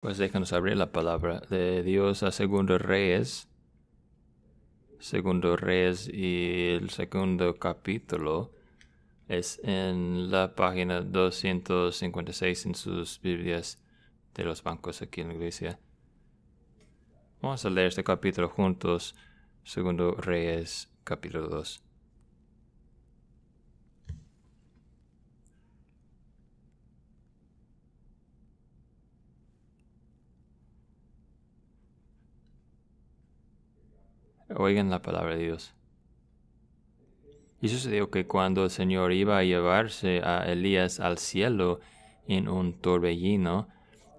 Pues déjanos abrir la palabra de Dios a Segundo Reyes. Segundo Reyes y el segundo capítulo es en la página 256 en sus Biblias de los bancos aquí en la iglesia. Vamos a leer este capítulo juntos. Segundo Reyes, capítulo 2. oigan la palabra de Dios. Y sucedió que cuando el Señor iba a llevarse a Elías al cielo en un torbellino,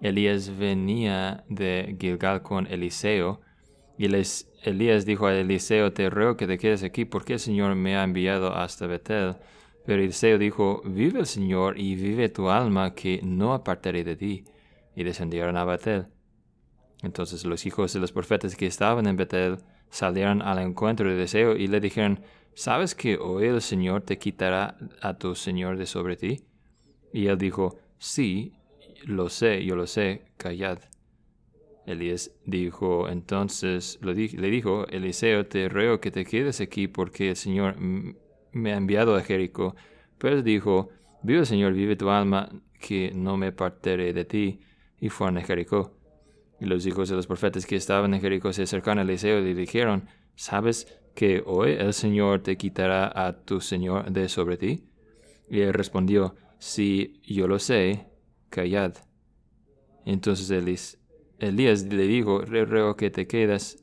Elías venía de Gilgal con Eliseo, y les, Elías dijo a Eliseo, te ruego que te quedes aquí, porque el Señor me ha enviado hasta Betel. Pero Eliseo dijo, vive el Señor y vive tu alma, que no apartaré de ti. Y descendieron a Betel. Entonces los hijos de los profetas que estaban en Betel salieron al encuentro de Deseo y le dijeron, ¿sabes que hoy el Señor te quitará a tu Señor de sobre ti? Y él dijo, sí, lo sé, yo lo sé, callad. Elías dijo, entonces le dijo, Eliseo, te ruego que te quedes aquí porque el Señor me ha enviado a Jericó. Pero dijo, vive Señor, vive tu alma, que no me partiré de ti. Y fue a Jericó. Y los hijos de los profetas que estaban en Jericó se acercaron a Eliseo y le dijeron, ¿sabes que hoy el Señor te quitará a tu Señor de sobre ti? Y él respondió, si yo lo sé, callad. Entonces Elías le dijo, ruego que te quedas,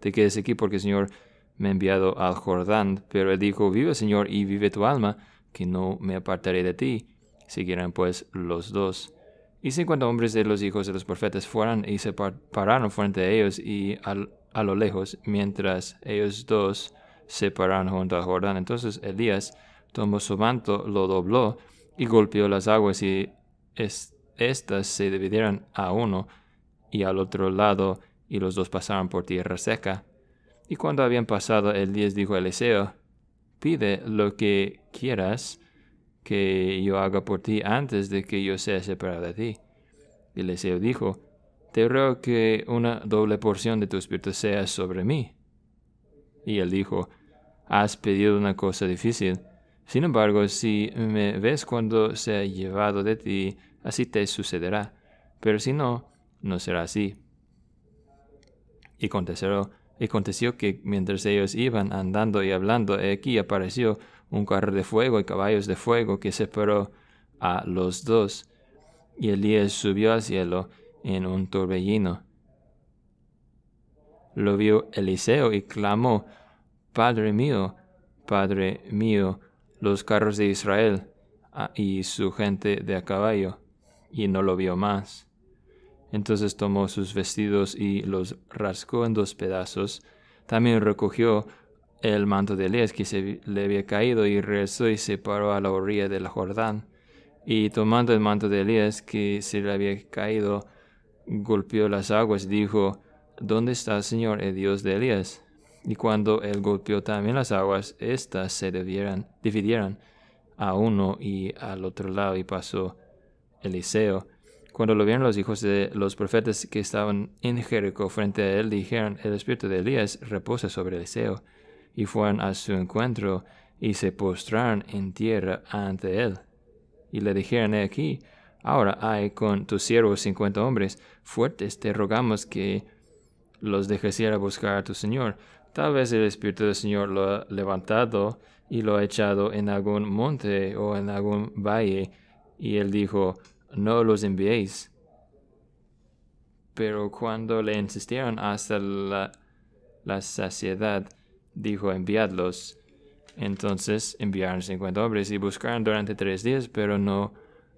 te quedes aquí porque el Señor me ha enviado al Jordán. Pero él dijo, vive Señor y vive tu alma, que no me apartaré de ti. Siguieron pues los dos. Y cincuenta hombres de los hijos de los profetas fueron y se pararon frente a ellos y a lo lejos, mientras ellos dos se pararon junto al Jordán. Entonces Elías tomó su manto, lo dobló y golpeó las aguas y éstas se dividieron a uno y al otro lado y los dos pasaron por tierra seca. Y cuando habían pasado, Elías dijo a Eliseo, pide lo que quieras que yo haga por ti antes de que yo sea separado de ti. Y Eliseo dijo, Te ruego que una doble porción de tu espíritu sea sobre mí. Y él dijo, Has pedido una cosa difícil. Sin embargo, si me ves cuando sea llevado de ti, así te sucederá. Pero si no, no será así. Y aconteció, aconteció que mientras ellos iban andando y hablando, aquí apareció un carro de fuego y caballos de fuego que separó a los dos, y Elías subió al cielo en un torbellino. Lo vio Eliseo y clamó, Padre mío, Padre mío, los carros de Israel ah, y su gente de a caballo, y no lo vio más. Entonces tomó sus vestidos y los rascó en dos pedazos, también recogió el manto de Elías que se le había caído y rezó y se paró a la orilla del Jordán. Y tomando el manto de Elías que se le había caído, golpeó las aguas y dijo, ¿Dónde está el Señor, el Dios de Elías? Y cuando él golpeó también las aguas, éstas se dividieron a uno y al otro lado y pasó Eliseo. Cuando lo vieron los hijos de los profetas que estaban en Jericó frente a él, dijeron, el espíritu de Elías reposa sobre Eliseo y fueron a su encuentro y se postraron en tierra ante él. Y le dijeron, aquí, ahora hay con tus siervos cincuenta hombres fuertes, te rogamos que los dejes ir a buscar a tu Señor. Tal vez el Espíritu del Señor lo ha levantado y lo ha echado en algún monte o en algún valle. Y él dijo, no los enviéis. Pero cuando le insistieron hasta la, la saciedad, dijo, enviadlos. Entonces enviaron cincuenta hombres y buscaron durante tres días, pero no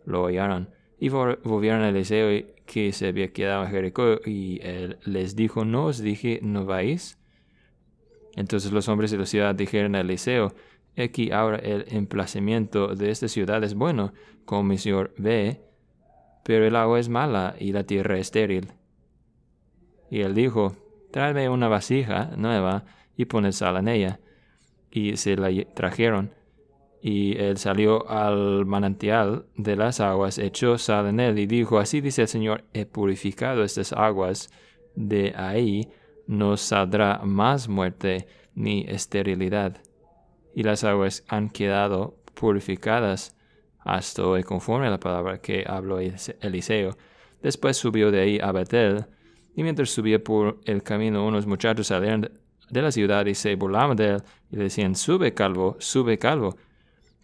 lo hallaron. Y volvieron a Eliseo que se había quedado en Jericó y él les dijo, no os dije, no vais. Entonces los hombres de la ciudad dijeron a Eliseo, aquí ahora el emplazamiento de esta ciudad es bueno, como mi señor ve, pero el agua es mala y la tierra estéril. Y él dijo, tráeme una vasija nueva y pone sal en ella. Y se la trajeron. Y él salió al manantial de las aguas, echó sal en él y dijo, así dice el Señor, he purificado estas aguas, de ahí no saldrá más muerte ni esterilidad. Y las aguas han quedado purificadas hasta hoy conforme a la palabra que habló Eliseo. Después subió de ahí a Betel, y mientras subía por el camino unos muchachos salieron de la ciudad y se burlaban de él y le decían, sube calvo, sube calvo.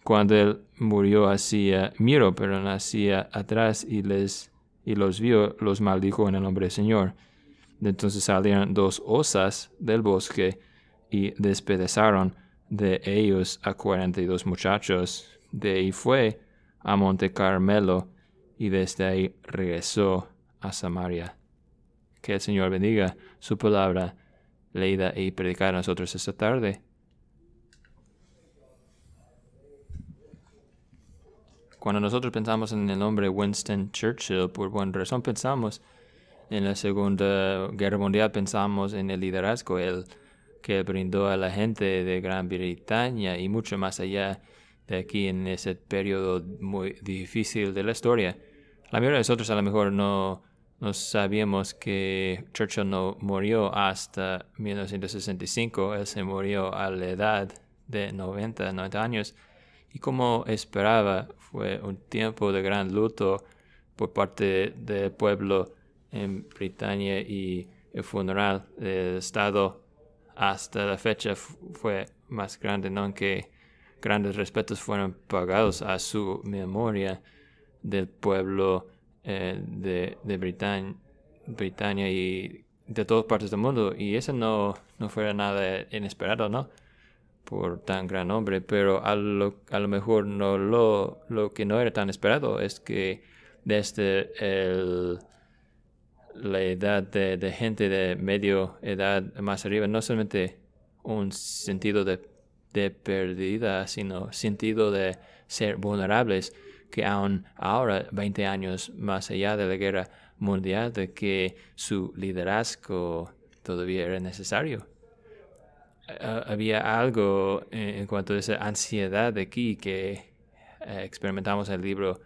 Cuando él murió hacía miro pero nacía atrás y, les, y los vio, los maldijo en el nombre del Señor. Entonces salieron dos osas del bosque y despedazaron de ellos a cuarenta y dos muchachos. De ahí fue a Monte Carmelo y desde ahí regresó a Samaria. Que el Señor bendiga su palabra leída y predicar a nosotros esta tarde. Cuando nosotros pensamos en el nombre Winston Churchill, por buena razón pensamos en la Segunda Guerra Mundial, pensamos en el liderazgo el que brindó a la gente de Gran Bretaña y mucho más allá de aquí en ese periodo muy difícil de la historia. La mayoría de nosotros a lo mejor no no sabíamos que Churchill no murió hasta 1965, él se murió a la edad de 90, 90 años, y como esperaba, fue un tiempo de gran luto por parte del pueblo en Britania y el funeral del Estado hasta la fecha fue más grande, no grandes respetos fueron pagados a su memoria del pueblo eh, de, de y de todas partes del mundo. Y eso no, fuera nada inesperado, ¿no? Por tan gran hombre Pero a lo, a lo mejor no lo, lo que no era tan esperado es que desde el, la edad de, gente de medio edad más arriba, no solamente un sentido de, de pérdida, sino sentido de ser vulnerables que aún ahora, 20 años más allá de la guerra mundial, de que su liderazgo todavía era necesario. Eh, eh, había algo eh, en cuanto a esa ansiedad de aquí que experimentamos en el libro,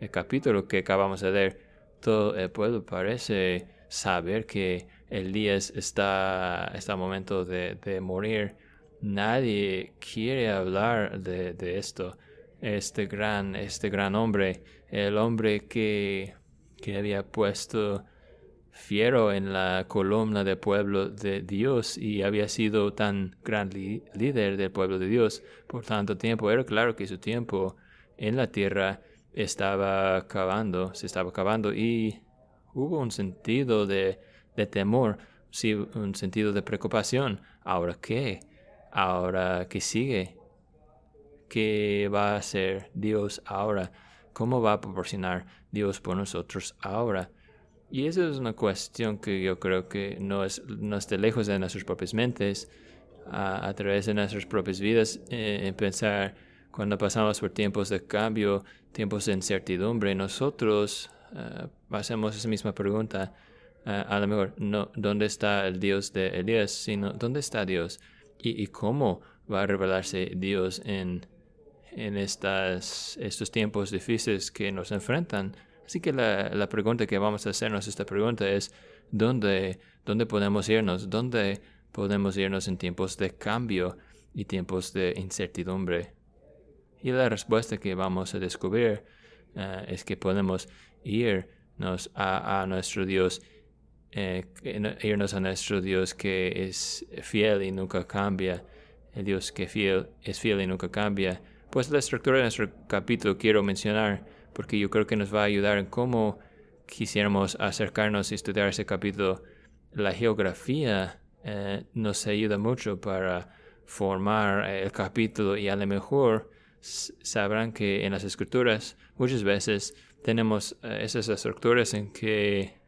el capítulo que acabamos de leer. Todo el pueblo parece saber que Elías está, está a momento de, morir. Nadie quiere hablar de esto este gran, este gran hombre, el hombre que, había puesto fiero en la columna del pueblo de Dios y había sido tan gran líder del pueblo de Dios por tanto tiempo. Era claro que su tiempo en la tierra estaba acabando, se estaba acabando y hubo un sentido de, temor, sí, un sentido de preocupación. ¿Ahora qué? ¿Ahora qué sigue? qué va a hacer Dios ahora, cómo va a proporcionar Dios por nosotros ahora. Y esa es una cuestión que yo creo que no, es, no está lejos de nuestras propias mentes, a, través de nuestras propias vidas, eh, en pensar cuando pasamos por tiempos de cambio, tiempos de incertidumbre, nosotros eh, hacemos esa misma pregunta. Eh, a lo mejor, no dónde está el Dios de Elías, sino dónde está Dios y, y cómo va a revelarse Dios en en estos tiempos difíciles que nos enfrentan. Así que la, pregunta que vamos a hacernos esta pregunta es, ¿dónde, podemos irnos? ¿Dónde podemos irnos en tiempos de cambio y tiempos de incertidumbre? Y la respuesta que vamos a descubrir eh, es que podemos irnos a, nuestro Dios eh, irnos a nuestro Dios que es fiel y nunca cambia, el Dios que fiel, es fiel y nunca cambia, pues la estructura de nuestro capítulo quiero mencionar, porque yo creo que nos va a ayudar en cómo quisiéramos acercarnos y estudiar ese capítulo. La geografía eh, nos ayuda mucho para formar eh, el capítulo y a lo mejor sabrán que en las escrituras muchas veces tenemos eh, esas estructuras en que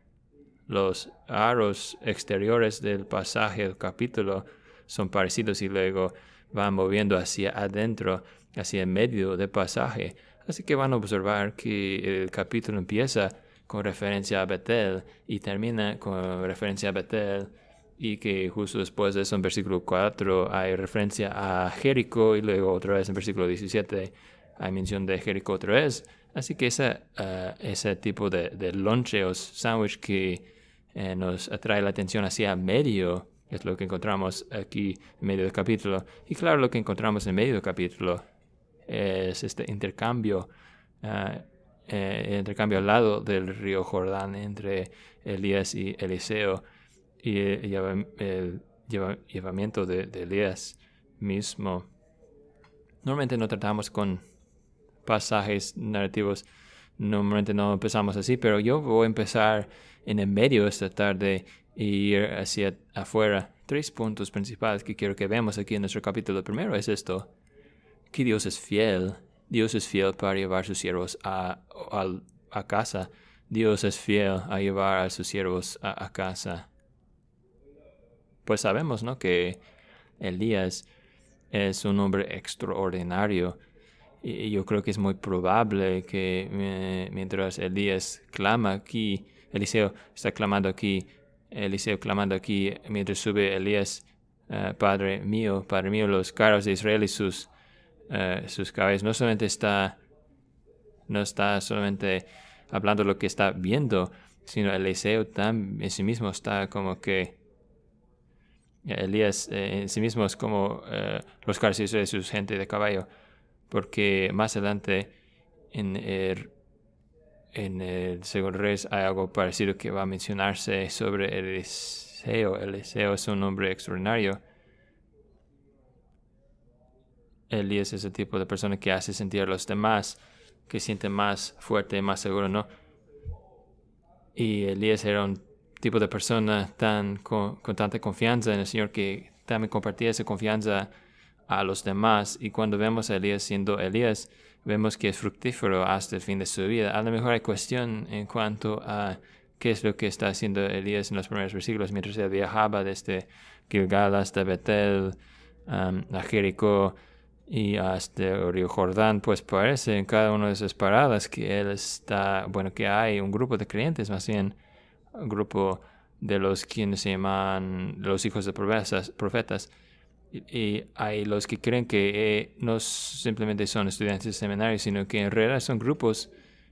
los aros exteriores del pasaje del capítulo son parecidos y luego van moviendo hacia adentro hacia el medio de pasaje. Así que van a observar que el capítulo empieza con referencia a Betel y termina con referencia a Betel y que justo después de eso en versículo 4 hay referencia a Jericó y luego otra vez en versículo 17 hay mención de Jerico otra vez. Así que ah, ese tipo de, de lonche o sándwich que eh, nos atrae la atención hacia medio es lo que encontramos aquí en medio del capítulo. Y claro, lo que encontramos en medio del capítulo es este intercambio, eh, eh, intercambio al lado del río Jordán entre Elías y Eliseo y, el llevamiento de, Elías mismo. Normalmente no tratamos con pasajes narrativos, normalmente no empezamos así, pero yo voy a empezar en el medio esta tarde y ir hacia afuera. Tres puntos principales que quiero que veamos aquí en nuestro capítulo. Primero es esto, que Dios es fiel. Dios es fiel para llevar a sus siervos a, casa. Dios es fiel a llevar a sus siervos a, casa. Pues sabemos, ¿no? Que Elías es un hombre extraordinario. Y yo creo que es muy probable que eh, mientras Elías clama aquí, Eliseo está clamando aquí, Eliseo clamando aquí, mientras sube Elías, eh, Padre mío, Padre mío, los carros de Israel y sus eh, sus cabezas. No solamente está, no está solamente hablando lo que está viendo, sino Eliseo también en sí mismo está como que Elías eh, en sí mismo es como eh, los carcillos de su gente de caballo, porque más adelante en el, en segundo rey hay algo parecido que va a mencionarse sobre el Eliseo. Eliseo es un hombre extraordinario Elías es ese tipo de persona que hace sentir a los demás, que siente más fuerte, más seguro, ¿no? Y Elías era un tipo de persona tan con, tanta confianza en el Señor que también compartía esa confianza a los demás. Y cuando vemos a Elías siendo Elías, vemos que es fructífero hasta el fin de su vida. A lo mejor hay cuestión en cuanto a qué es lo que está haciendo Elías en los primeros versículos mientras él viajaba desde Gilgal hasta Betel, a Jericó, y hasta el Río Jordán, pues parece en cada una de esas paradas que él está, bueno, que hay un grupo de creyentes, más bien un grupo de los quienes se llaman los hijos de profetas, profetas y hay los que creen que eh, no simplemente son estudiantes de seminario, sino que en realidad son grupos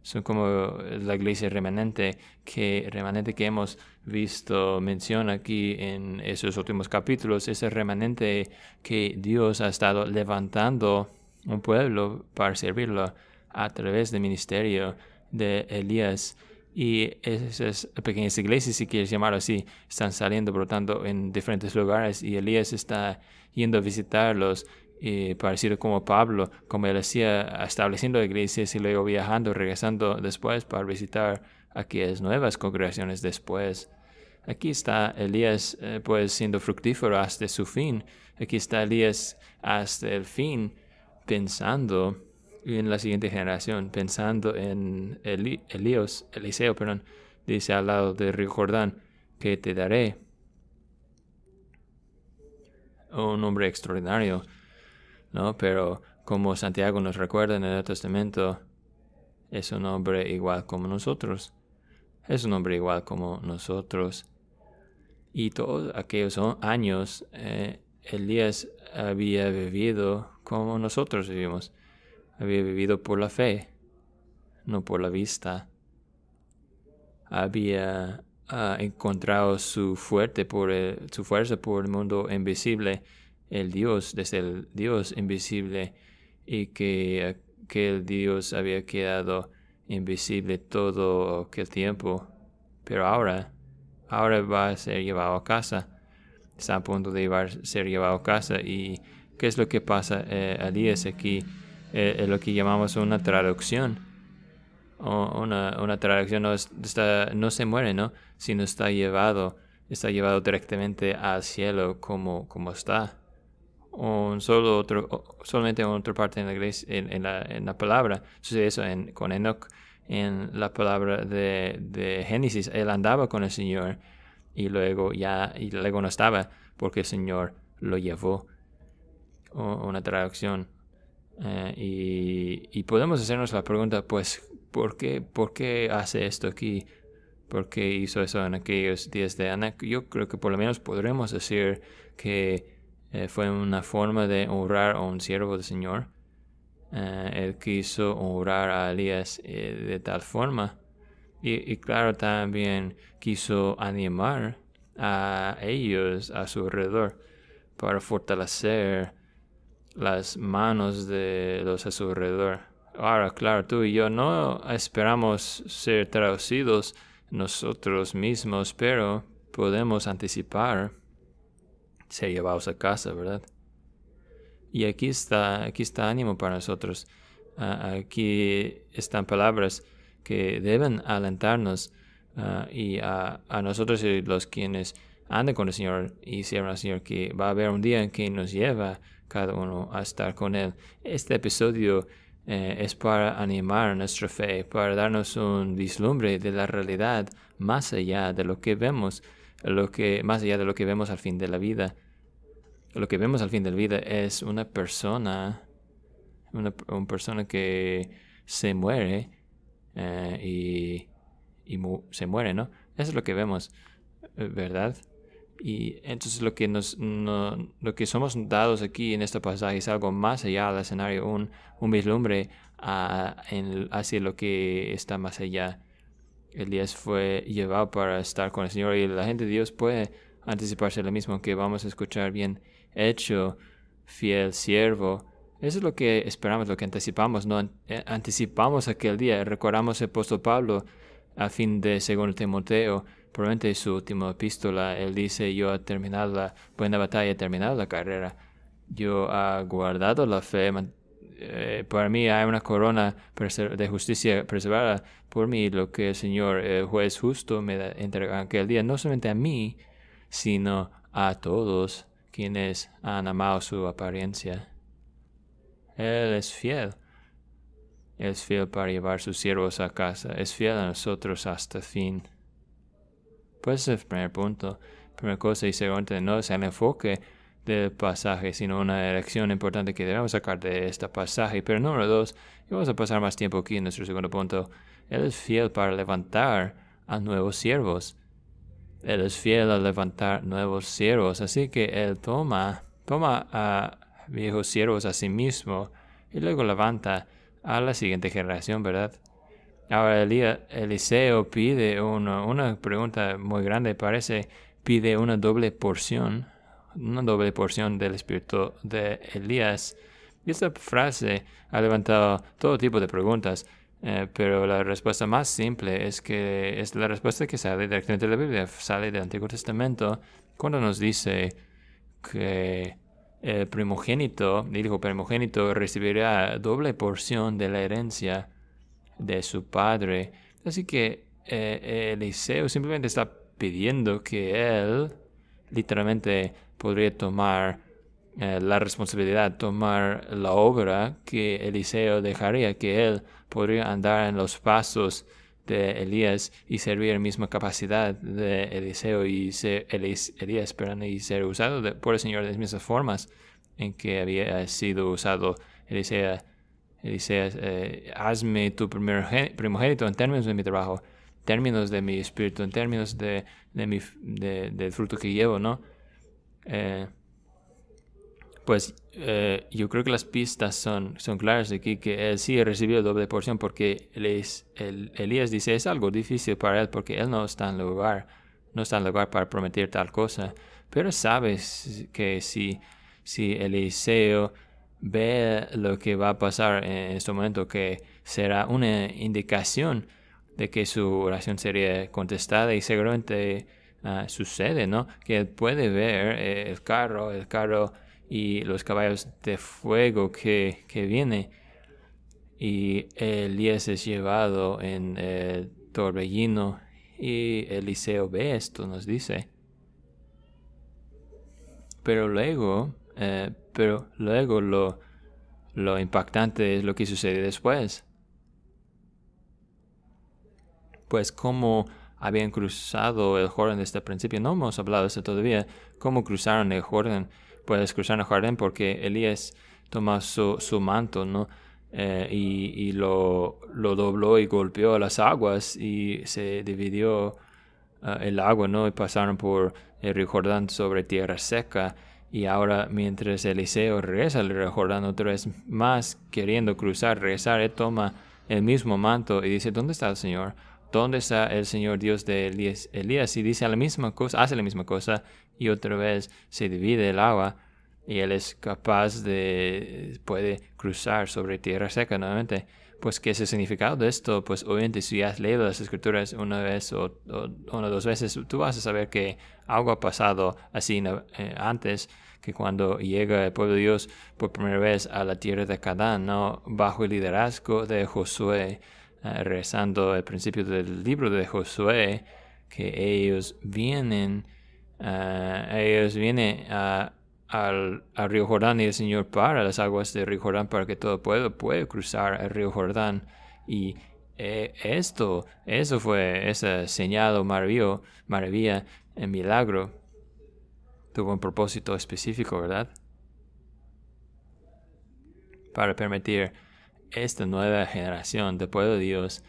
son como eh, la iglesia remanente que, remanente que hemos visto mención aquí en esos últimos capítulos, ese remanente que Dios ha estado levantando un pueblo para servirlo a través del ministerio de Elías. Y esas pequeñas iglesias, si quieres llamarlo así, están saliendo, por lo tanto, en diferentes lugares y Elías está yendo a visitarlos y eh, parecido como Pablo, como él hacía estableciendo iglesias y luego viajando, regresando después para visitar aquellas nuevas congregaciones después. Aquí está Elías eh, pues siendo fructífero hasta su fin. Aquí está Elías hasta el fin pensando en la siguiente generación, pensando en Elías, Eliseo, perdón, dice al lado del Río Jordán, que te daré un hombre extraordinario ¿no? Pero como Santiago nos recuerda en el Testamento, es un hombre igual como nosotros. Es un hombre igual como nosotros. Y todos aquellos años, eh, Elías había vivido como nosotros vivimos. Había vivido por la fe, no por la vista. Había ah, encontrado su, fuerte por su fuerza por el mundo invisible el Dios, desde el Dios invisible, y que aquel Dios había quedado invisible todo aquel tiempo, pero ahora, ahora va a ser llevado a casa, está a punto de ser llevado a casa. ¿Y qué es lo que pasa eh, a aquí? Eh, es lo que llamamos una traducción. O una, traducción no, está, no se muere, ¿no? Sino está llevado, está llevado directamente al cielo como, como está un solo otro, solamente otra parte en la, iglesia, en, la, palabra. Sucede eso en, con Enoch, en la palabra de, Génesis. Él andaba con el Señor y luego ya y luego no estaba porque el Señor lo llevó. una traducción. Eh, y, podemos hacernos la pregunta, pues, ¿por qué, ¿por qué hace esto aquí? ¿Por qué hizo eso en aquellos días de Anac? Yo creo que por lo menos podremos decir que eh, fue una forma de honrar a un siervo del Señor. Eh, él quiso honrar a Elías eh, de tal forma. Y, y, claro, también quiso animar a ellos a su alrededor para fortalecer las manos de los a su alrededor. Ahora, claro, tú y yo no esperamos ser traducidos nosotros mismos, pero podemos anticipar ser llevados a casa, ¿verdad? Y aquí está, aquí está ánimo para nosotros. Ah, aquí están palabras que deben alentarnos ah, y a, nosotros y los quienes andan con el Señor y sirven al Señor, que va a haber un día en que nos lleva cada uno a estar con Él. Este episodio eh, es para animar nuestra fe, para darnos un vislumbre de la realidad más allá de lo que vemos lo que, más allá de lo que vemos al fin de la vida, lo que vemos al fin de la vida es una persona, una, persona que se muere eh, y, se muere, ¿no? Eso es lo que vemos, eh, ¿verdad? Y entonces lo que, nos, lo que somos dados aquí en este pasaje es algo más allá del escenario, un, vislumbre en, hacia lo que está más allá. Elías fue llevado para estar con el Señor y la gente de Dios puede anticiparse lo mismo, que vamos a escuchar bien hecho, fiel siervo. Eso es lo que esperamos, lo que anticipamos, no eh, anticipamos aquel día. Recordamos el apóstol Pablo a fin de segundo Timoteo, probablemente su última epístola, él dice, yo he terminado la buena batalla, he terminado la carrera, yo he guardado la fe, eh, para mí hay una corona de justicia preservada por mí, lo que el Señor, el juez justo, me da, entrega aquel día, no solamente a mí, sino a todos quienes han amado su apariencia. Él es fiel. Él es fiel para llevar sus siervos a casa. Es fiel a nosotros hasta fin. Pues el primer punto. Primera cosa y segunda, no es el enfoque pasaje, sino una elección importante que debemos sacar de este pasaje. Pero número dos, y vamos a pasar más tiempo aquí en nuestro segundo punto, Él es fiel para levantar a nuevos siervos. Él es fiel a levantar nuevos siervos, así que Él toma, toma a viejos siervos a sí mismo y luego levanta a la siguiente generación, ¿verdad? Ahora Eliseo pide una pregunta muy grande, parece, pide una doble porción una doble porción del espíritu de Elías. Y esta frase ha levantado todo tipo de preguntas, eh, pero la respuesta más simple es que es la respuesta que sale directamente de la Biblia, sale del Antiguo Testamento, cuando nos dice que el primogénito, el hijo primogénito, recibirá doble porción de la herencia de su padre. Así que eh, Eliseo simplemente está pidiendo que él literalmente podría tomar eh, la responsabilidad, tomar la obra que Eliseo dejaría, que él podría andar en los pasos de Elías y servir en misma capacidad de Eliseo y ser Elías, Elías y ser usado por el Señor de las mismas formas en que había sido usado Eliseo. Eliseo, eh, hazme tu primogénito en términos de mi trabajo, en términos de mi espíritu, en términos de, de mi, de, del fruto que llevo, ¿no? Eh, pues eh, yo creo que las pistas son, son claras aquí, que él sí recibió doble porción porque Elías, Elías dice es algo difícil para él porque él no está en lugar, no está en lugar para prometer tal cosa. Pero sabes que si, si Eliseo ve lo que va a pasar en este momento, que será una indicación de que su oración sería contestada y seguramente Ah, sucede, ¿no? Que puede ver eh, el carro, el carro y los caballos de fuego que, que viene. Y Elías es llevado en el torbellino y Eliseo ve esto, nos dice. Pero luego, eh, pero luego lo, lo impactante es lo que sucede después. Pues como habían cruzado el Jordán desde el principio. No hemos hablado de eso todavía. ¿Cómo cruzaron el Jordán? Puedes cruzar el Jordán porque Elías toma su, manto, ¿no? Eh, y, lo, lo, dobló y golpeó las aguas y se dividió eh, el agua, ¿no? Y pasaron por el río Jordán sobre tierra seca. Y ahora, mientras Eliseo regresa al río Jordán otra vez más, queriendo cruzar, regresar, él toma el mismo manto y dice, ¿dónde está el Señor? ¿Dónde está el Señor Dios de Elías? y dice la misma cosa, hace la misma cosa y otra vez se divide el agua y él es capaz de, puede cruzar sobre tierra seca nuevamente. Pues, ¿qué es el significado de esto? Pues, obviamente, si has leído las escrituras una vez o, una o dos veces, tú vas a saber que algo ha pasado así eh, antes que cuando llega el pueblo de Dios por primera vez a la tierra de Canaán, ¿no? bajo el liderazgo de Josué, Ah, rezando el principio del libro de Josué, que ellos vienen, ah, ellos vienen al, Río Jordán y el Señor para las aguas del Río Jordán para que todo pueblo pueda cruzar el Río Jordán. Y eh, esto, eso fue ese señal o maravilla, maravilla, eh, milagro. Tuvo un propósito específico, ¿verdad? Para permitir esta nueva generación de pueblo de Dios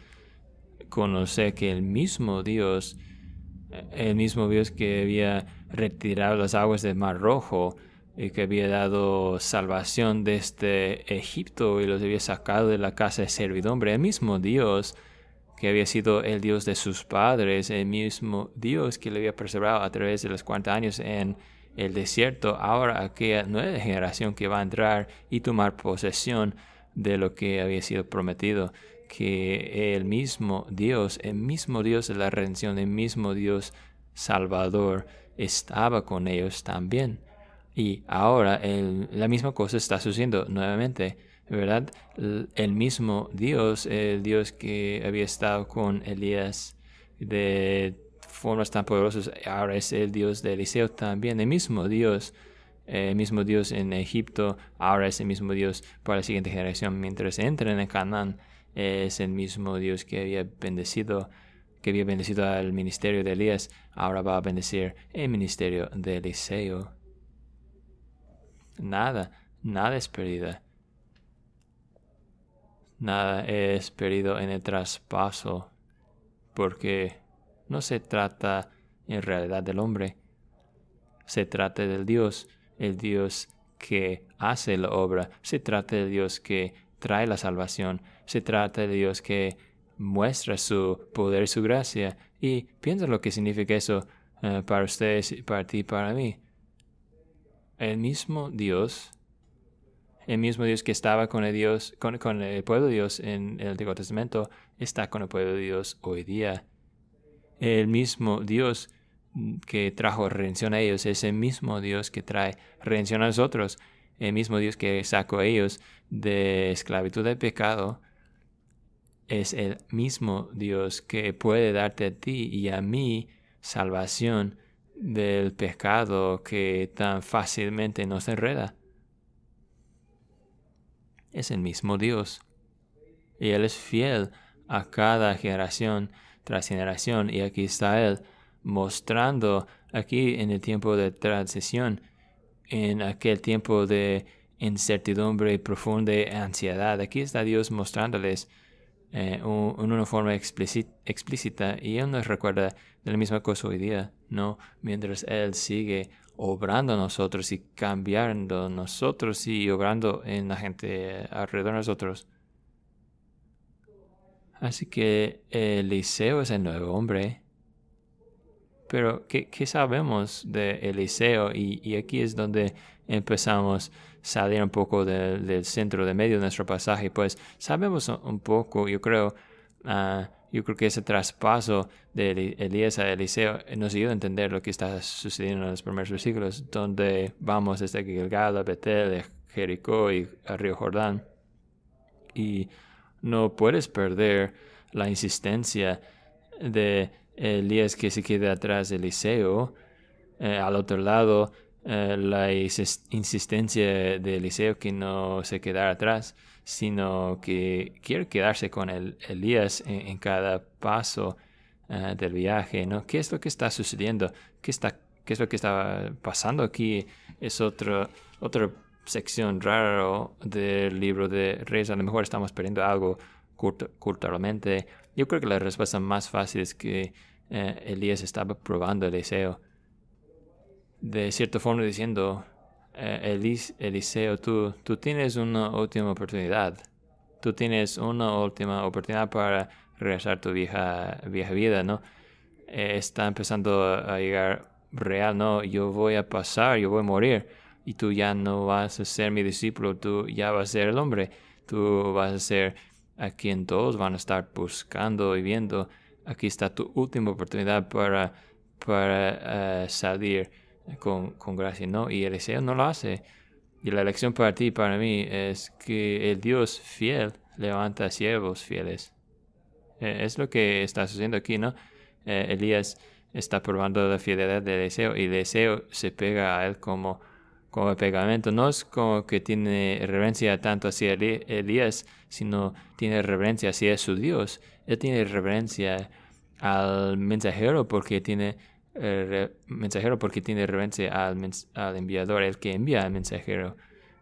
conoce que el mismo Dios, el mismo Dios que había retirado las aguas del Mar Rojo y que había dado salvación desde este Egipto y los había sacado de la casa de servidumbre, el mismo Dios que había sido el Dios de sus padres, el mismo Dios que le había preservado a través de los 40 años en el desierto, ahora aquella nueva generación que va a entrar y tomar posesión de lo que había sido prometido, que el mismo Dios, el mismo Dios de la redención, el mismo Dios Salvador, estaba con ellos también. Y ahora la misma cosa está sucediendo nuevamente, ¿verdad? El, el, mismo Dios, el Dios que había estado con Elías de formas tan poderosas, ahora es el Dios de Eliseo también, el mismo Dios el eh, mismo Dios en Egipto, ahora es el mismo Dios para la siguiente generación. Mientras entra en Canaán, es el mismo Dios que había bendecido que había bendecido al ministerio de Elías, ahora va a bendecir el ministerio de Eliseo. Nada, nada es perdida. Nada es perdido en el traspaso, porque no se trata en realidad del hombre, se trata del Dios el Dios que hace la obra, se trata de Dios que trae la salvación, se trata de Dios que muestra su poder y su gracia. Y piensa lo que significa eso eh, para ustedes, para ti, para mí. El mismo Dios, el mismo Dios que estaba con el, Dios, con, con el pueblo de Dios en el Antiguo Testamento, está con el pueblo de Dios hoy día. El mismo Dios Mm, que trajo redención a ellos, es el mismo Dios que trae redención a nosotros, el mismo Dios que sacó a ellos de esclavitud de pecado, es el mismo Dios que puede darte a ti y a mí salvación del pecado que tan fácilmente nos enreda. Es el mismo Dios. Y Él es fiel a cada generación tras generación. Y aquí está Él mostrando aquí en el tiempo de transición, en aquel tiempo de incertidumbre y profunda ansiedad. Aquí está Dios mostrándoles eh, en una forma explícita, y Él nos recuerda de la misma cosa hoy día, ¿no? Mientras Él sigue obrando nosotros y cambiando nosotros y obrando en la gente eh, alrededor de nosotros. Así que Eliseo es el nuevo hombre pero, ¿qué, sabemos de Eliseo? Y, aquí es donde empezamos a salir un poco del centro, de medio de nuestro pasaje. Pues sabemos un poco, yo creo, ah, yo creo que ese traspaso de Elías a Eliseo nos ayuda a entender lo que está sucediendo en los primeros versículos, donde vamos desde Gilgal, Betel, Jericó y al Río Jordán. Y no puedes perder la insistencia de Elías que se queda atrás de Eliseo, eh, al otro lado, eh, la insistencia de Eliseo que no se queda atrás, sino que quiere quedarse con Elías en, cada paso eh, del viaje, ¿no? ¿Qué es lo que está sucediendo? ¿Qué, está, qué es lo que está pasando aquí? Es otro, otra sección rara del libro de Reyes. A lo mejor estamos perdiendo algo culturalmente. Yo creo que la respuesta más fácil es que eh, Elías estaba probando Eliseo. De cierta forma diciendo, eh, Eliseo, tú, tú tienes una última oportunidad. Tú tienes una última oportunidad para regresar tu vieja, vieja vida, ¿no? Eh, está empezando a, a, llegar real, ¿no? Yo voy a pasar, yo voy a morir. Y tú ya no vas a ser mi discípulo, tú ya vas a ser el hombre. Tú vas a ser a quien todos van a estar buscando y viendo aquí está tu última oportunidad para, para eh, salir con, gracia, ¿no? Y Eliseo no lo hace. Y la lección para ti y para mí es que el Dios fiel levanta siervos fieles. E, es lo que está sucediendo aquí, ¿no? E, Elías está probando la fidelidad de Eliseo y Eliseo se pega a él como, como pegamento. No es como que tiene reverencia tanto hacia Elías, sino tiene reverencia hacia su Dios. Él tiene reverencia al mensajero porque tiene eh, mensajero porque tiene al, enviador, el que envía al mensajero.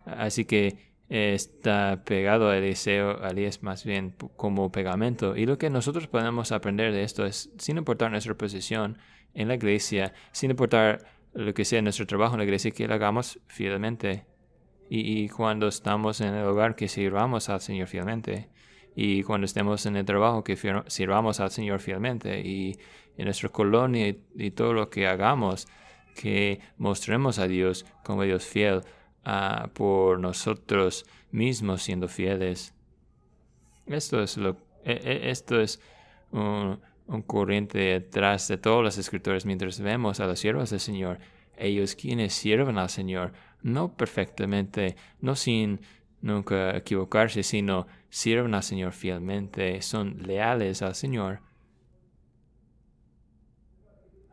Así que eh, está pegado al deseo, ali es más bien como pegamento. Y lo que nosotros podemos aprender de esto es, sin importar nuestra posición en la iglesia, sin importar lo que sea nuestro trabajo en la iglesia, que lo hagamos fielmente. Y, y cuando estamos en el hogar, que sirvamos al Señor fielmente y cuando estemos en el trabajo que sirvamos al Señor fielmente y en nuestra colonia y, todo lo que hagamos, que mostremos a Dios como Dios fiel ah, por nosotros mismos siendo fieles. Esto es, lo, e, e, esto es un, corriente detrás de todos los escritores mientras vemos a los siervos del Señor. Ellos quienes sirven al Señor, no perfectamente, no sin nunca equivocarse, sino sirven al Señor fielmente, son leales al Señor.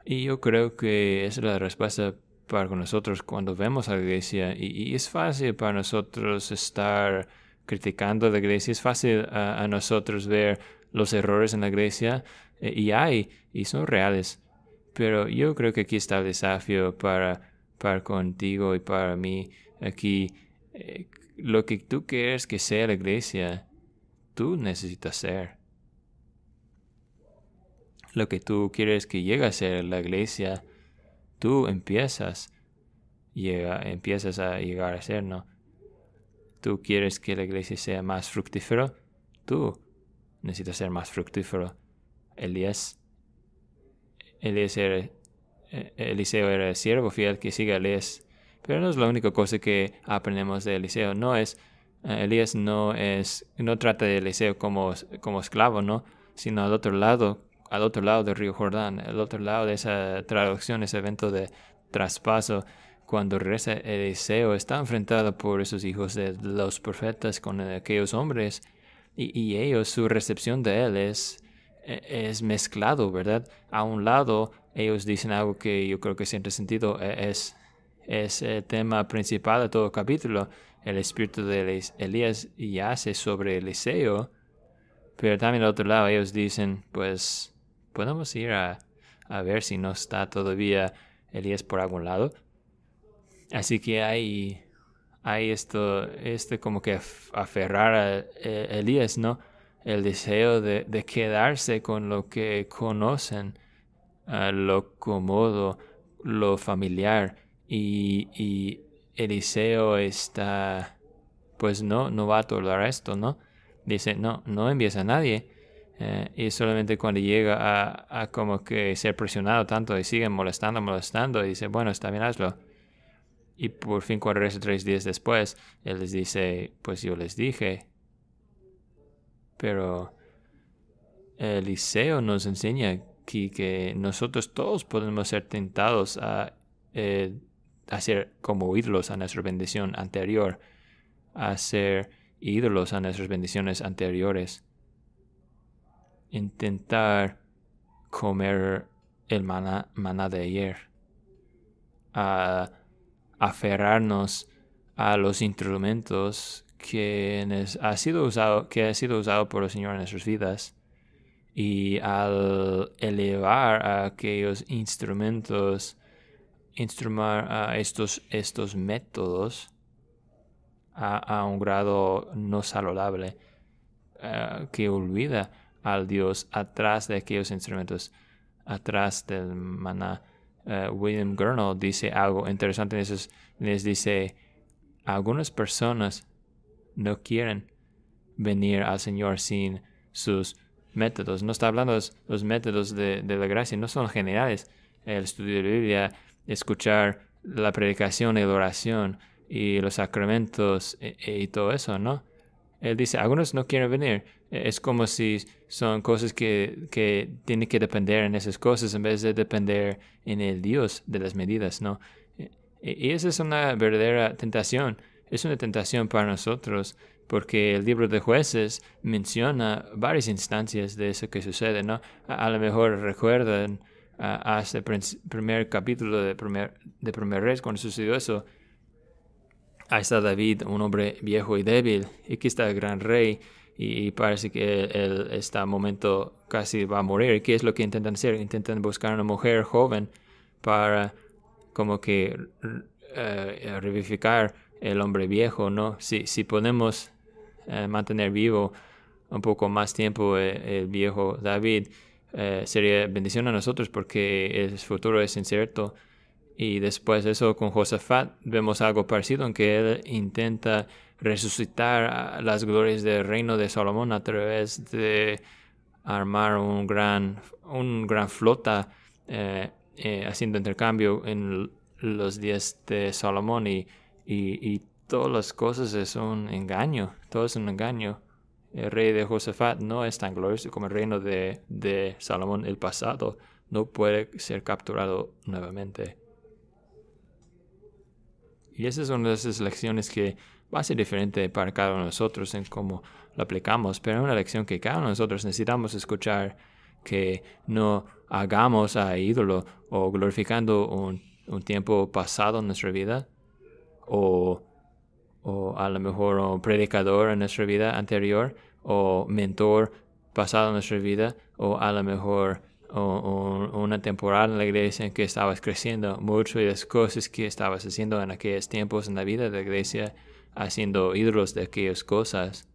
Y yo creo que es la respuesta para nosotros cuando vemos a la iglesia. Y, es fácil para nosotros estar criticando a la iglesia, es fácil a, nosotros ver los errores en la iglesia, eh, y, hay, y son reales. Pero yo creo que aquí está el desafío para, para contigo y para mí aquí. Eh, lo que tú quieres que sea la iglesia, tú necesitas ser. Lo que tú quieres que llegue a ser la iglesia, tú empiezas, llega, empiezas a llegar a ser, ¿no? Tú quieres que la iglesia sea más fructífero? tú necesitas ser más fructífero. Elías, Elías era, eh, Eliseo era el siervo fiel que sigue a Elías. Pero no es la única cosa que aprendemos de Eliseo, no es eh, Elías no es no trata de Eliseo como, como esclavo, ¿no? Sino al otro lado, al otro lado del río Jordán, al otro lado de esa traducción, ese evento de traspaso. Cuando regresa Eliseo, está enfrentado por esos hijos de los profetas con aquellos hombres y, ellos, su recepción de él es, e, es mezclado, ¿verdad? A un lado, ellos dicen algo que yo creo que siempre sentido, e, es, es el tema principal de todo el capítulo, el espíritu de Elías yace sobre Eliseo, pero también al otro lado ellos dicen, pues podemos ir a, ver si no está todavía Elías por algún lado. Así que hay, hay esto, este como que aferrar a eh, Elías, ¿no? El deseo de, de quedarse con lo que conocen, eh, lo cómodo, lo familiar y Eliseo está, pues no, no va a tolerar esto, ¿no? Dice, no, no envíes a nadie. Eh, y solamente cuando llega a, como que ser presionado tanto y siguen molestando, molestando, y dice, bueno, está bien, hazlo. Y por fin cuando regresa tres días después, él les dice, pues yo les dije. Pero Eliseo nos enseña que nosotros todos podemos ser tentados a eh, hacer como ídolos a nuestra bendición anterior, hacer ídolos a nuestras bendiciones anteriores, intentar comer el maná, de ayer, a aferrarnos a los instrumentos que ha sido usado, que ha sido usado por el Señor en nuestras vidas y al elevar aquellos instrumentos instrumentar estos, estos métodos a, un grado no saludable eh, que olvida al Dios atrás de aquellos instrumentos, atrás del maná. Eh, William Gurnall dice algo interesante en esos, les dice, algunas personas no quieren venir al Señor sin sus métodos. No está hablando de los métodos de, de la gracia, no son generales. El estudio de la Biblia escuchar la predicación y la oración y los sacramentos e, e, y, todo eso, ¿no? Él dice, algunos no quieren venir. E, es como si son cosas que, tienen que depender en esas cosas en vez de depender en el Dios de las medidas, ¿no? Y esa es una verdadera tentación. Es una tentación para nosotros porque el libro de jueces menciona varias instancias de eso que sucede, ¿no? a lo mejor recuerdan a, este primer capítulo de primer, de primer cuando sucedió eso, ahí está David, un hombre viejo y débil, y aquí está el gran rey, y, parece que él, este está momento casi va a morir. ¿Qué es lo que intentan hacer? Intentan buscar una mujer joven para como que eh, eh, revivificar el hombre viejo, ¿no? Si, si podemos eh, mantener vivo un poco más tiempo el viejo David, eh, sería bendición a nosotros porque el futuro es incierto. Y después eso con Josafat vemos algo parecido, en que él intenta resucitar las glorias del reino de Salomón a través de armar un gran, un gran flota eh, eh, haciendo intercambio en los días de Salomón y, todas las cosas es un engaño, todo es un engaño el rey de Josafat no es tan glorioso como el reino de, Salomón el pasado, no puede ser capturado nuevamente. Y esa es una de esas lecciones que va a ser diferente para cada uno de nosotros en cómo la aplicamos, pero es una lección que cada uno de nosotros necesitamos escuchar que no hagamos a ídolo o glorificando un, un tiempo pasado en nuestra vida o o a lo mejor un predicador en nuestra vida anterior, o mentor pasado en nuestra vida, o a lo mejor o, una temporada en la iglesia en que estabas creciendo muchas de las cosas que estabas haciendo en aquellos tiempos en la vida de la iglesia, haciendo ídolos de aquellas cosas.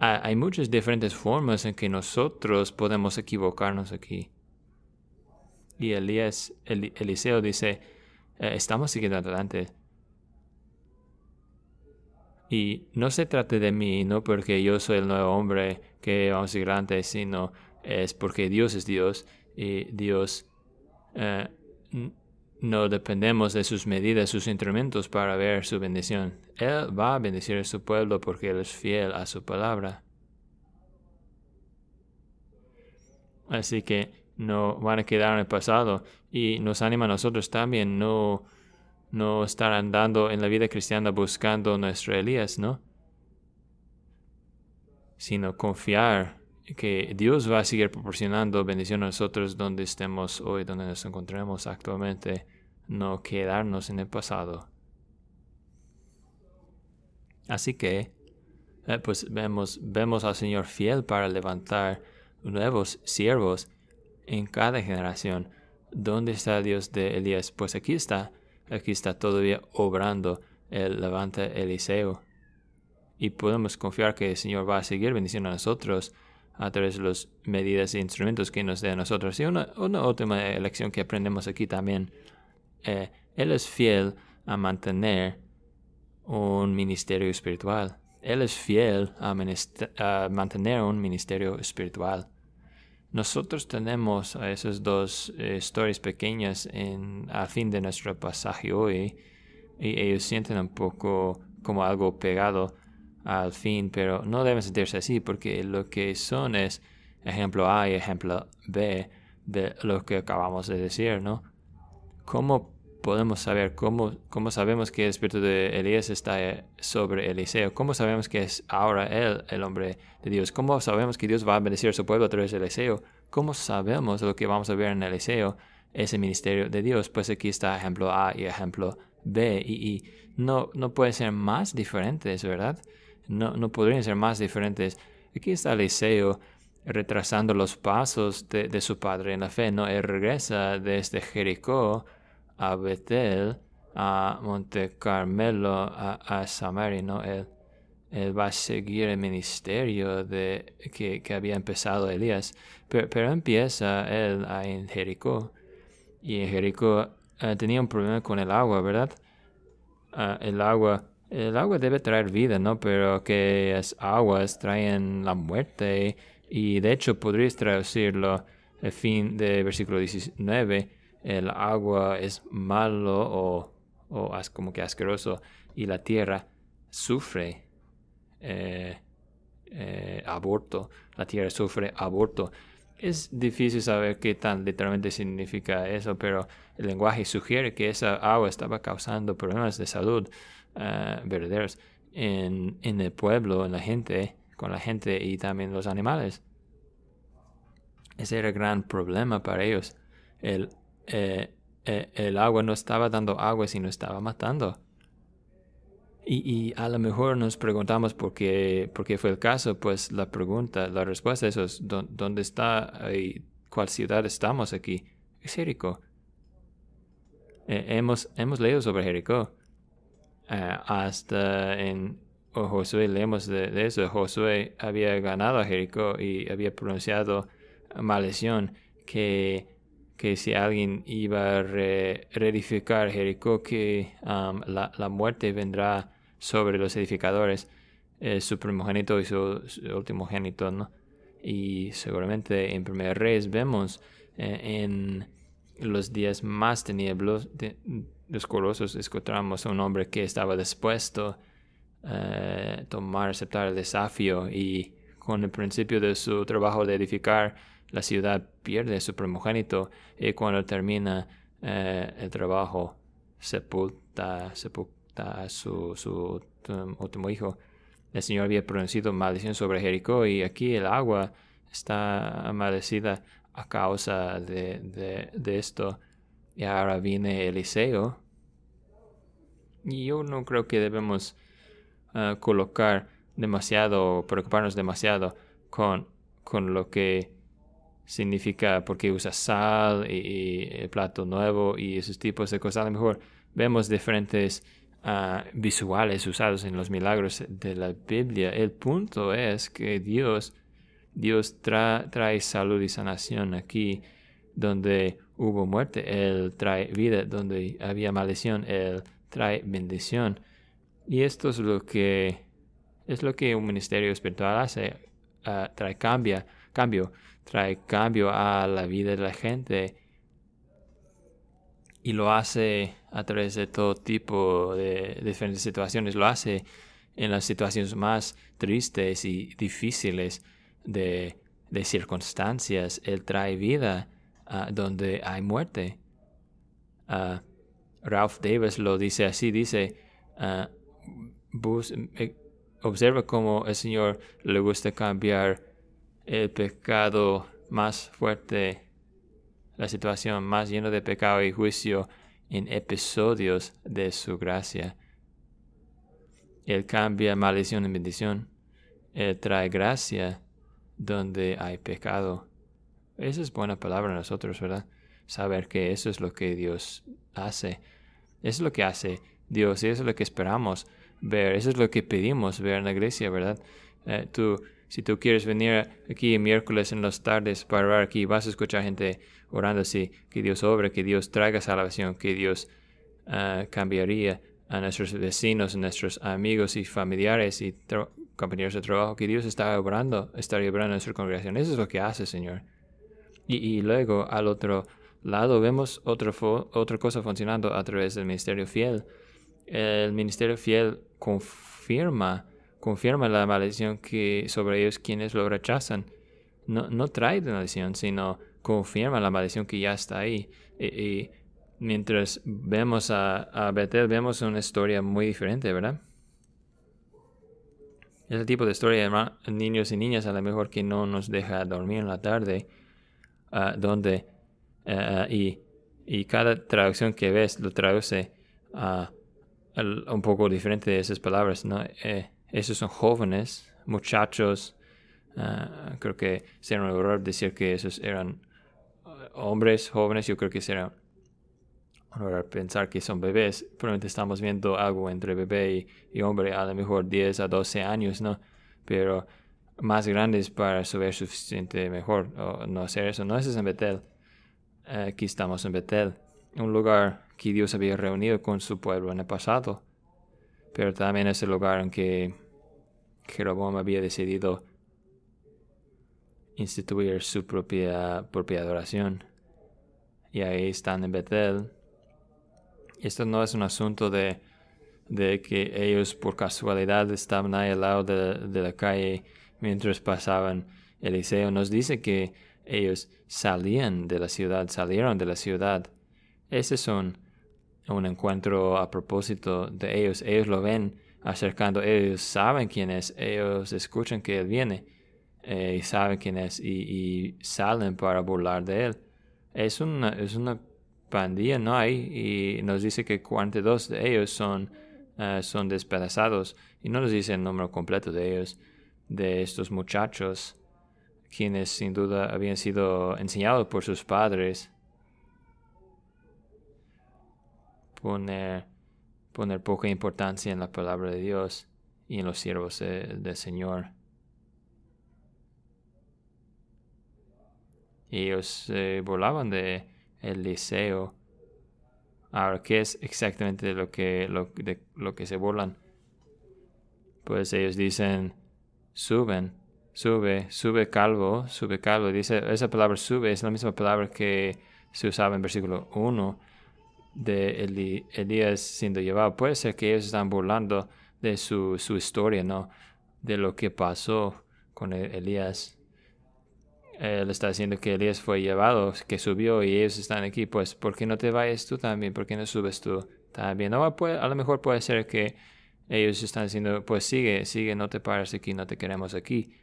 Hay muchas diferentes formas en que nosotros podemos equivocarnos aquí. Y Elías, Eliseo dice, eh, estamos siguiendo adelante y no se trata de mí, no porque yo soy el nuevo hombre que vamos a ir antes, sino es porque Dios es Dios y Dios eh, no dependemos de sus medidas, sus instrumentos para ver su bendición. Él va a bendecir a su pueblo porque Él es fiel a su palabra. Así que no van a quedar en el pasado y nos anima a nosotros también no no estar andando en la vida cristiana buscando nuestro Elías, ¿no? Sino confiar que Dios va a seguir proporcionando bendición a nosotros donde estemos hoy, donde nos encontremos actualmente, no quedarnos en el pasado. Así que, eh, pues vemos, vemos al Señor fiel para levantar nuevos siervos en cada generación. ¿Dónde está Dios de Elías? Pues aquí está Aquí está todavía obrando el Levante Eliseo. Y podemos confiar que el Señor va a seguir bendiciendo a nosotros a través de las medidas e instrumentos que nos dé a nosotros. Y una, última lección que aprendemos aquí también. Eh, él es fiel a mantener un ministerio espiritual. Él es fiel a mantener un ministerio espiritual. Nosotros tenemos a esas dos stories eh, historias pequeñas en, al fin de nuestro pasaje hoy y ellos sienten un poco como algo pegado al fin, pero no deben sentirse así porque lo que son es ejemplo A y ejemplo B de lo que acabamos de decir, ¿no? podemos saber cómo, cómo sabemos que el espíritu de Elías está eh, sobre Eliseo, cómo sabemos que es ahora él el hombre de Dios, cómo sabemos que Dios va a bendecir a su pueblo a través de Eliseo, cómo sabemos lo que vamos a ver en Eliseo, ese ministerio de Dios. Pues aquí está ejemplo A y ejemplo B y, no, no pueden ser más diferentes, ¿verdad? No, no podrían ser más diferentes. Aquí está Eliseo retrasando los pasos de, de su padre en la fe, ¿no? Él regresa desde Jericó a Betel, a Monte Carmelo, a, Samaria, ¿no? Él, va a seguir el ministerio de, que, había empezado Elías. Pero, empieza él en Jericó. Y en Jericó eh, tenía un problema con el agua, ¿verdad? Ah, el agua. El agua debe traer vida, ¿no? Pero que las aguas traen la muerte. Y de hecho podrías traducirlo al fin del versículo 19 el agua es malo o, o como que asqueroso y la tierra sufre eh, eh, aborto, la tierra sufre aborto. Es difícil saber qué tan literalmente significa eso, pero el lenguaje sugiere que esa agua estaba causando problemas de salud eh, verdaderos en, en el pueblo, en la gente, con la gente y también los animales. Ese era el gran problema para ellos, el eh, eh, el agua no estaba dando agua, sino estaba matando. Y, a lo mejor nos preguntamos por qué, fue el caso, pues la pregunta, la respuesta es ¿dónde está y cuál ciudad estamos aquí? Es Jericó. Eh, hemos, hemos leído sobre Jericó. hasta en Josué leemos de, eso. Josué había ganado a Jericó y había pronunciado maldición que que si alguien iba a reedificar Jericó, que la, muerte vendrá sobre los edificadores, eh, su primogénito y su, último ultimogénito, ¿no? Y seguramente en Primer Reyes vemos eh, en los días más tenieblos, de, encontramos a un hombre que estaba dispuesto a eh, tomar, aceptar el desafío y con el principio de su trabajo de edificar, la ciudad pierde su primogénito y cuando termina eh, el trabajo sepulta, sepulta a su, um, último hijo. El Señor había pronunciado maldición sobre Jericó y aquí el agua está amadecida a causa de, esto. Y ahora viene Eliseo. Y yo no creo que debemos eh, colocar demasiado, preocuparnos demasiado con, con lo que significa porque usa sal y, plato nuevo y esos tipos de cosas. A lo mejor vemos diferentes ah, visuales usados en los milagros de la Biblia. El punto es que Dios, Dios trae salud y sanación aquí donde hubo muerte, Él trae vida, donde había maldición, Él trae bendición. Y esto es lo que es lo que un ministerio espiritual hace, ah, trae cambia, cambio trae cambio a la vida de la gente y lo hace a través de todo tipo de diferentes situaciones, lo hace en las situaciones más tristes y difíciles de, circunstancias, Él trae vida ah, donde hay muerte. Ah, Ralph Davis lo dice así, dice, ah, eh, observa cómo el Señor le gusta cambiar el pecado más fuerte, la situación más llena de pecado y juicio en episodios de su gracia. Él cambia maldición en bendición. Él trae gracia donde hay pecado. Esa es buena palabra nosotros, ¿verdad? Saber que eso es lo que Dios hace. Eso es lo que hace Dios y eso es lo que esperamos ver. Eso es lo que pedimos ver en la iglesia, ¿verdad? Eh, tú si tú quieres venir aquí miércoles en las tardes para orar aquí, vas a escuchar gente orando así, que Dios obra, que Dios traiga salvación, que Dios ah, cambiaría a nuestros vecinos, a nuestros amigos y familiares y compañeros de trabajo, que Dios está obrando, está obrando en su congregación. Eso es lo que hace, Señor. Y, luego, al otro lado, vemos otra cosa funcionando a través del ministerio fiel. El ministerio fiel confirma confirma la maldición que sobre ellos quienes lo rechazan. No, trae trae maldición, sino confirma la maldición que ya está ahí. Y, mientras vemos a, a Betel, vemos una historia muy diferente, ¿verdad? Ese tipo de historia de niños y niñas a lo mejor que no nos deja dormir en la tarde, ah, donde ah, y, cada traducción que ves lo traduce un poco diferente de esas palabras, ¿no? Eh, esos son jóvenes, muchachos. Ah, creo que será un error decir que esos eran eh, hombres jóvenes. Yo creo que será un error pensar que son bebés. Probablemente estamos viendo algo entre bebé y, hombre, a lo mejor 10 a 12 años, ¿no? Pero más grandes para saber suficiente mejor no hacer eso. No, es en Betel. Aquí estamos en Betel, un lugar que Dios había reunido con su pueblo en el pasado pero también es el lugar en que Jeroboam había decidido instituir su propia, propia adoración. Y ahí están en Betel. Esto no es un asunto de, que ellos por casualidad estaban ahí al lado de, la calle mientras pasaban. Eliseo nos dice que ellos salían de la ciudad, salieron de la ciudad. Esos son un encuentro a propósito de ellos. Ellos lo ven acercando, ellos saben quién es, ellos escuchan que él viene eh, y saben quién es y, salen para burlar de él. Es una, es una pandilla, ¿no? hay y nos dice que 42 de ellos son, eh, son despedazados y no nos dice el número completo de ellos, de estos muchachos, quienes sin duda habían sido enseñados por sus padres poner, poca importancia en la palabra de Dios y en los siervos del Señor. ellos eh, volaban de Eliseo. Ahora, ¿qué es exactamente lo que, lo, de, lo que se burlan? Pues ellos dicen, suben, sube, sube calvo, sube calvo. Dice, esa palabra sube es la misma palabra que se usaba en versículo 1 de Elías siendo llevado, puede ser que ellos están burlando de su, historia, ¿no? De lo que pasó con e-, Elías. Él está diciendo que Elías fue llevado, que subió y ellos están aquí, pues ¿por qué no te vayas tú también? ¿Por qué no subes tú también? No, a lo mejor puede ser que ellos están diciendo, pues sigue, sigue, no te pares aquí, no te queremos aquí.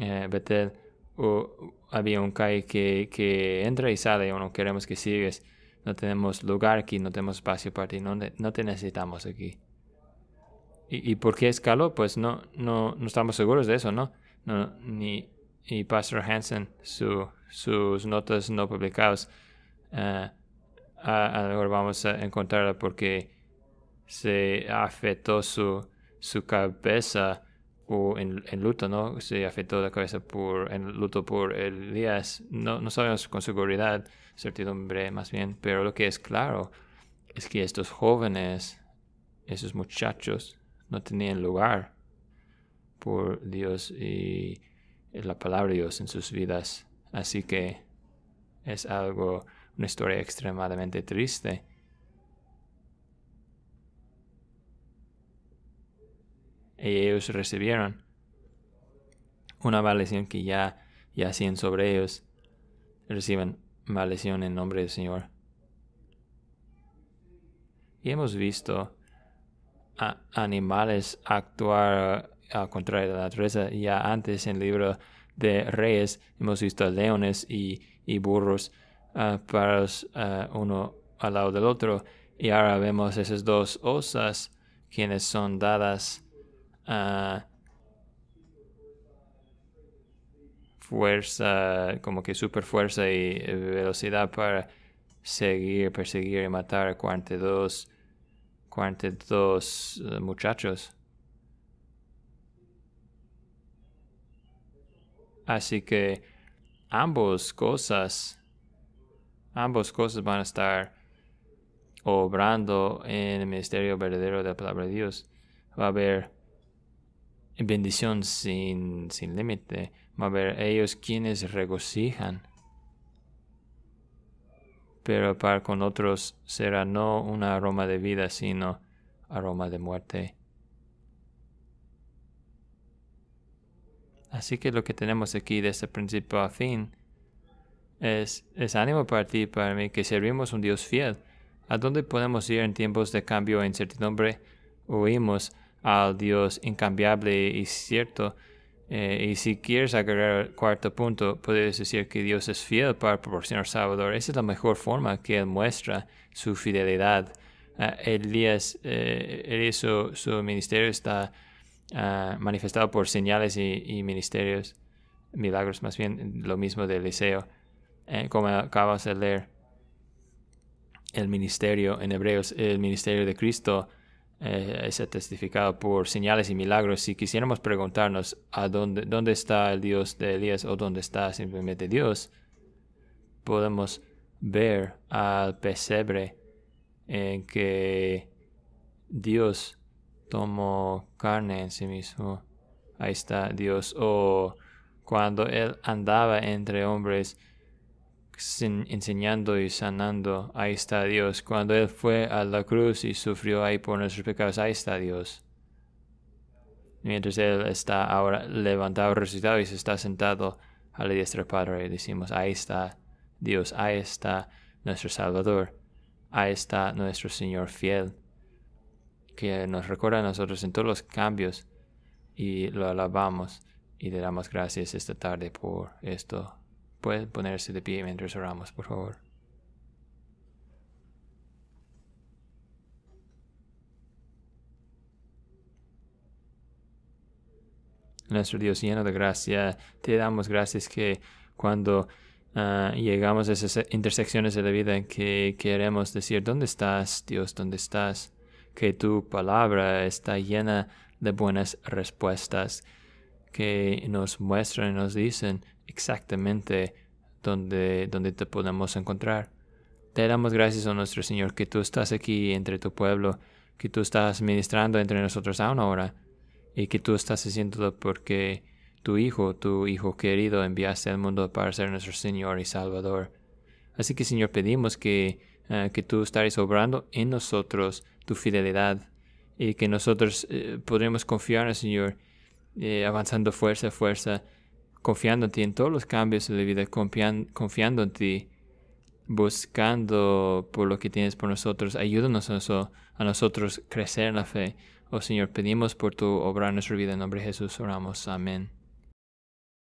Eh, Betel, o había un Kai que, que entra y sale, o no queremos que sigues. No tenemos lugar aquí, no tenemos espacio para ti, no, no te necesitamos aquí. ¿Y, y por qué es Pues no, no, no estamos seguros de eso, ¿no? no ni, y Pastor Hansen, sus notas no publicadas, eh, ahora vamos a encontrarla porque se afectó su, su cabeza o en, en, luto, ¿no? Se afectó la cabeza por, en luto por Elías. No, no sabemos con seguridad certidumbre más bien, pero lo que es claro es que estos jóvenes, esos muchachos, no tenían lugar por Dios y la palabra de Dios en sus vidas. Así que es algo, una historia extremadamente triste. Y ellos recibieron una validación que ya hacían sobre ellos. Reciben maldición en nombre del Señor. Y hemos visto a animales actuar al contrario de la naturaleza. Ya antes en el libro de Reyes hemos visto leones y, burros ah, para parados ah, uno al lado del otro. Y ahora vemos esas dos osas quienes son dadas a ah, fuerza, como que super fuerza y eh, velocidad para seguir, perseguir y matar a 42, 42 eh, muchachos. Así que ambos cosas, ambos cosas van a estar obrando en el ministerio verdadero de la palabra de Dios. Va a haber bendición sin, sin límite a ver, ellos quienes regocijan. Pero para con otros será no un aroma de vida, sino aroma de muerte. Así que lo que tenemos aquí de este principio a fin es, es ánimo para ti y para mí que servimos un Dios fiel. ¿A dónde podemos ir en tiempos de cambio e incertidumbre? Oímos al Dios incambiable y cierto eh, y si quieres agregar el cuarto punto, puedes decir que Dios es fiel para proporcionar Salvador. Esa es la mejor forma que Él muestra su fidelidad. Eh, Elías, eh, su, ministerio está ah, manifestado por señales y, ministerios, milagros más bien, lo mismo de Eliseo, como acabas de leer. El ministerio en Hebreos, el ministerio de Cristo eh, testificado por señales y milagros. Si quisiéramos preguntarnos a dónde, dónde está el Dios de Elías o dónde está simplemente Dios, podemos ver al pesebre en que Dios tomó carne en sí mismo. Ahí está Dios. O cuando Él andaba entre hombres, enseñando y sanando, ahí está Dios. Cuando Él fue a la cruz y sufrió ahí por nuestros pecados, ahí está Dios. Mientras Él está ahora levantado, resucitado y se está sentado a la diestra Padre, decimos, ahí está Dios, ahí está nuestro Salvador, ahí está nuestro Señor fiel, que nos recuerda a nosotros en todos los cambios y lo alabamos y le damos gracias esta tarde por esto. Pueden ponerse de pie mientras oramos, por favor. Nuestro Dios lleno de gracia, te damos gracias que cuando ah, llegamos a esas intersecciones de la vida en que queremos decir, ¿dónde estás, Dios? ¿Dónde estás? Que tu palabra está llena de buenas respuestas que nos muestran y nos dicen, exactamente donde, te podamos encontrar. Te damos gracias, a oh nuestro Señor, que tú estás aquí entre tu pueblo, que tú estás ministrando entre nosotros aún ahora, y que tú estás haciendo porque tu Hijo, tu Hijo querido, enviaste al mundo para ser nuestro Señor y Salvador. Así que, Señor, pedimos que, eh, tú estés obrando en nosotros tu fidelidad y que nosotros eh, podremos confiar en el Señor, eh, avanzando fuerza fuerza, confiando en ti en todos los cambios de vida, confiando en ti, buscando por lo que tienes por nosotros. Ayúdanos a, nosotros a nosotros crecer en la fe. Oh Señor, pedimos por tu obra en nuestra vida. En nombre de Jesús oramos. Amén.